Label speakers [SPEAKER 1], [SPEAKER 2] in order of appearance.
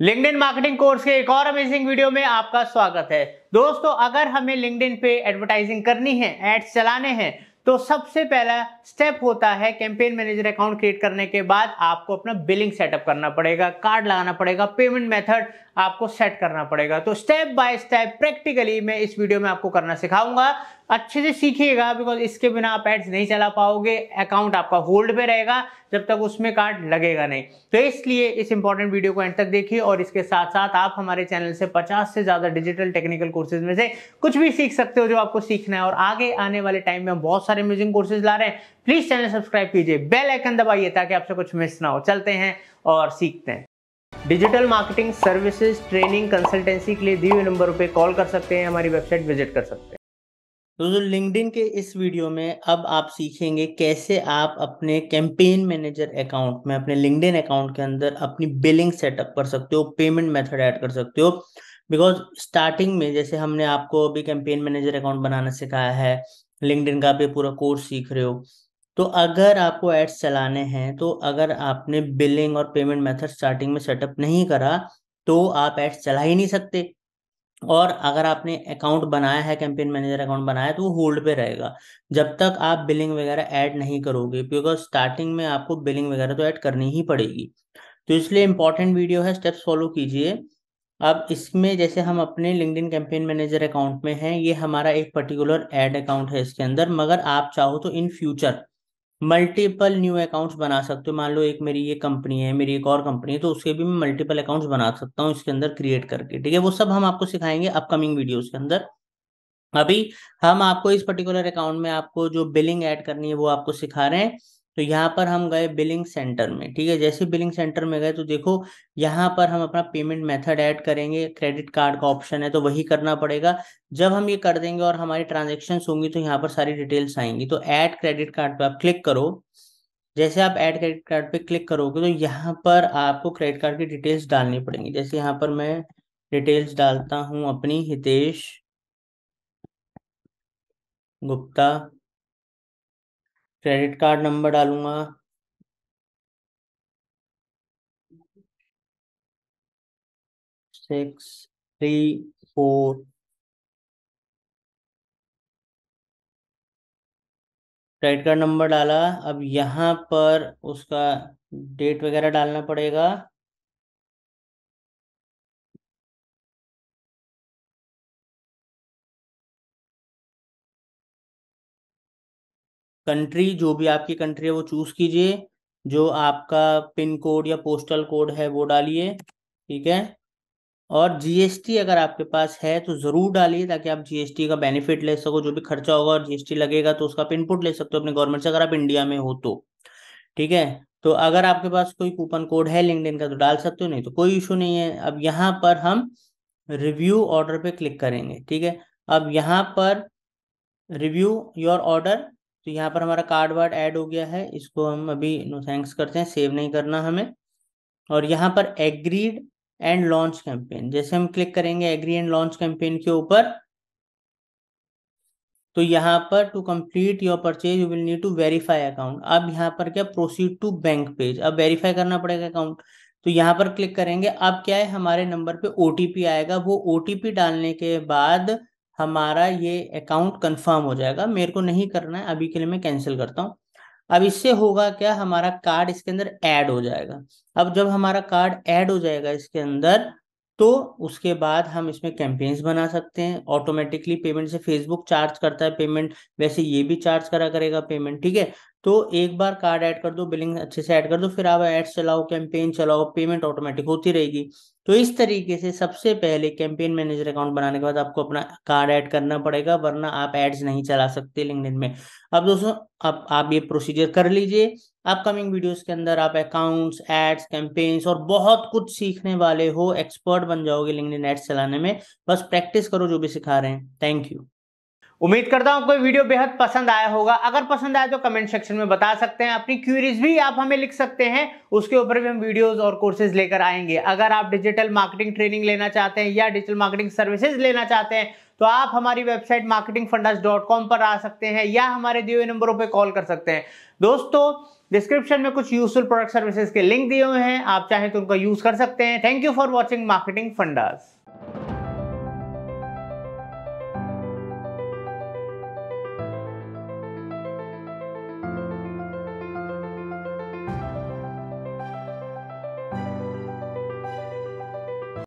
[SPEAKER 1] LinkedIn marketing course के एक और अमेजिंग वीडियो में आपका स्वागत है दोस्तों अगर हमें लिंकडिन पे एडवर्टाइजिंग करनी है एड्स चलाने हैं तो सबसे पहला स्टेप होता है कैंपेन मैनेजर अकाउंट क्रिएट करने के बाद आपको अपना बिलिंग सेटअप करना पड़ेगा कार्ड लगाना पड़ेगा पेमेंट मेथड आपको सेट करना पड़ेगा तो स्टेप बाय स्टेप प्रैक्टिकली मैं इस वीडियो में आपको करना सिखाऊंगा अच्छे से सीखिएगा बिकॉज इसके बिना आप एड्स नहीं चला पाओगे अकाउंट आपका होल्ड पे रहेगा जब तक उसमें कार्ड लगेगा नहीं तो इसलिए इस इंपॉर्टेंट वीडियो को एंड तक देखिए और इसके साथ साथ आप हमारे चैनल से 50 से ज़्यादा डिजिटल टेक्निकल कोर्सेज में से कुछ भी सीख सकते हो जो आपको सीखना है और आगे आने वाले टाइम में हम बहुत सारे सारे म्यूजिक कोर्सेज ला रहे हैं प्लीज चैनल सब्सक्राइब कीजिए बेल आइकन दबाइए ताकि आपसे कुछ मिस ना हो चलते हैं और सीखते हैं digital marketing services training consultancy के लिए दिए हुए नंबर पर कॉल कर सकते हैं हमारी वेबसाइट विजिट कर सकते हैं दोस्तों लिंकडिन के इस वीडियो में अब आप सीखेंगे कैसे आप अपने कैंपेन मैनेजर अकाउंट में अपने लिंकडिन अकाउंट के अंदर अपनी बिलिंग सेटअप कर सकते हो पेमेंट मेथड ऐड कर सकते हो बिकॉज स्टार्टिंग में जैसे हमने आपको अभी कैंपेन मैनेजर अकाउंट बनाना सिखाया है लिंकड का भी पूरा कोर्स सीख रहे हो तो अगर आपको एड्स चलाने हैं तो अगर आपने बिलिंग और पेमेंट मेथड स्टार्टिंग में सेटअप नहीं करा तो आप एड्स चला ही नहीं सकते और अगर आपने अकाउंट बनाया है कैंपेन मैनेजर अकाउंट बनाया तो वो होल्ड पे रहेगा जब तक आप बिलिंग वगैरह ऐड नहीं करोगे बिकॉज स्टार्टिंग में आपको बिलिंग वगैरह तो ऐड करनी ही पड़ेगी तो इसलिए इंपॉर्टेंट वीडियो है स्टेप्स फॉलो कीजिए अब इसमें जैसे हम अपने इन कैंपेन मैनेजर अकाउंट में हैं ये हमारा एक पर्टिकुलर एड अकाउंट है इसके अंदर मगर आप चाहो तो in future multiple new accounts बना सकते हो मान लो एक मेरी ये कंपनी है मेरी एक और कंपनी है तो उसके भी मैं मल्टीपल अकाउंट्स बना सकता हूँ इसके अंदर क्रिएट करके ठीक है वो सब हम आपको सिखाएंगे अपकमिंग वीडियोज के अंदर अभी हम आपको इस पर्टिकुलर अकाउंट में आपको जो बिलिंग ऐड करनी है वो आपको सिखा रहे हैं तो यहाँ पर हम गए बिलिंग सेंटर में ठीक है जैसे बिलिंग सेंटर में गए तो देखो यहाँ पर हम अपना पेमेंट मेथड ऐड करेंगे क्रेडिट कार्ड का ऑप्शन है तो वही करना पड़ेगा जब हम ये कर देंगे और हमारी ट्रांजेक्शन होंगी तो यहाँ पर सारी डिटेल्स आएंगी तो ऐड क्रेडिट कार्ड पर आप क्लिक करो जैसे आप ऐड क्रेडिट कार्ड पर क्लिक करोगे तो यहाँ पर आपको क्रेडिट कार्ड की डिटेल्स डालनी पड़ेंगी जैसे यहाँ पर मैं डिटेल्स डालता हूँ अपनी Hitesh Gupta credit card number डालूंगा six three four credit card number डाला अब यहाँ पर उसका डेट वगैरह डालना पड़ेगा कंट्री जो भी आपकी कंट्री है वो चूज कीजिए जो आपका पिन कोड या पोस्टल कोड है वो डालिए ठीक है और जीएसटी अगर आपके पास है तो ज़रूर डालिए ताकि आप जीएसटी का बेनिफिट ले सको जो भी खर्चा होगा और जीएसटी लगेगा तो उसका इनपुट ले सकते हो अपने गवर्नमेंट से अगर आप इंडिया में हो तो ठीक है तो अगर आपके पास कोई कूपन कोड है लिंकड का तो डाल सकते हो नहीं तो कोई इशू नहीं है अब यहाँ पर हम रिव्यू ऑर्डर पे क्लिक करेंगे ठीक है अब यहाँ पर रिव्यू योर ऑर्डर तो यहाँ पर हमारा कार्ड वार्ड ऐड हो गया है इसको हम अभी नो थैंक्स करते हैं सेव नहीं करना हमें और यहाँ पर एग्रीड एंड लॉन्च कैंपेन जैसे हम क्लिक करेंगे एग्री एंड लॉन्च कैंपेन के ऊपर तो यहाँ पर to complete your purchase you will need to verify account अब यहाँ पर क्या प्रोसीड टू बैंक पेज अब वेरीफाई करना पड़ेगा अकाउंट तो यहाँ पर क्लिक करेंगे अब क्या है हमारे नंबर पे ओटीपी आएगा वो ओटीपी डालने के बाद हमारा ये अकाउंट कंफर्म हो जाएगा मेरे को नहीं करना है अभी के लिए मैं कैंसिल करता हूँ अब इससे होगा क्या हमारा कार्ड इसके अंदर ऐड हो जाएगा अब जब हमारा कार्ड ऐड हो जाएगा इसके अंदर तो उसके बाद हम इसमें कैंपेन्स बना सकते हैं ऑटोमेटिकली पेमेंट से फेसबुक चार्ज करता है पेमेंट वैसे ये भी चार्ज करा करेगा पेमेंट ठीक है तो एक बार कार्ड ऐड कर दो बिलिंग अच्छे से ऐड कर दो फिर आप एड्स चलाओ कैंपेन चलाओ पेमेंट ऑटोमेटिक होती रहेगी तो इस तरीके से सबसे पहले कैंपेन मैनेजर अकाउंट बनाने के बाद आपको अपना कार्ड ऐड करना पड़ेगा वरना आप एड्स नहीं चला सकते लिंकडिन में अब दोस्तों अब आप ये प्रोसीजर कर लीजिए अपकमिंग वीडियोस के अंदर आप अकाउंट्स एड्स कैंपेन्स और बहुत कुछ सीखने वाले हो एक्सपर्ट बन जाओगे लिंकडिन एड्स चलाने में बस प्रैक्टिस करो जो भी सिखा रहे हैं थैंक यू उम्मीद करता हूं आपको वीडियो बेहद पसंद आया होगा अगर पसंद आया तो कमेंट सेक्शन में बता सकते हैं अपनी क्यूरीज भी आप हमें लिख सकते हैं उसके ऊपर भी हम वीडियोस और कोर्सेज लेकर आएंगे अगर आप डिजिटल मार्केटिंग ट्रेनिंग लेना चाहते हैं या डिजिटल मार्केटिंग सर्विसेज लेना चाहते हैं तो आप हमारी वेबसाइट मार्केटिंग पर आ सकते हैं या हमारे दिए हुए नंबरों पर कॉल कर सकते हैं दोस्तों डिस्क्रिप्शन में कुछ यूजफुल प्रोडक्ट सर्विसेज के लिंक दिए हुए हैं आप चाहें तो उनका यूज कर सकते हैं thank you for watching marketing fundas